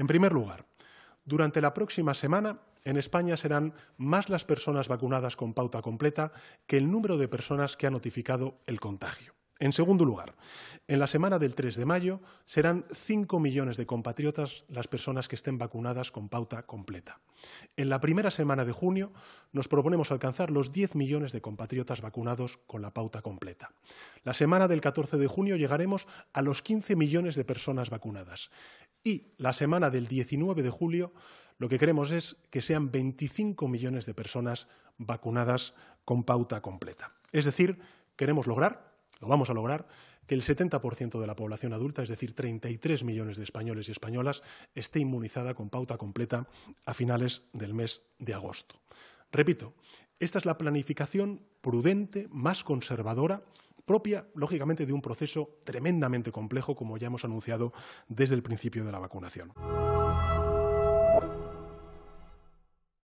En primer lugar, durante la próxima semana en España serán más las personas vacunadas con pauta completa que el número de personas que ha notificado el contagio. En segundo lugar, en la semana del 3 de mayo serán 5 millones de compatriotas las personas que estén vacunadas con pauta completa. En la primera semana de junio nos proponemos alcanzar los 10 millones de compatriotas vacunados con la pauta completa. La semana del 14 de junio llegaremos a los 15 millones de personas vacunadas. Y la semana del 19 de julio lo que queremos es que sean 25 millones de personas vacunadas con pauta completa. Es decir, queremos lograr, lo vamos a lograr, que el 70% de la población adulta, es decir, 33 millones de españoles y españolas, esté inmunizada con pauta completa a finales del mes de agosto. Repito, esta es la planificación prudente, más conservadora, propia, lógicamente, de un proceso tremendamente complejo, como ya hemos anunciado desde el principio de la vacunación.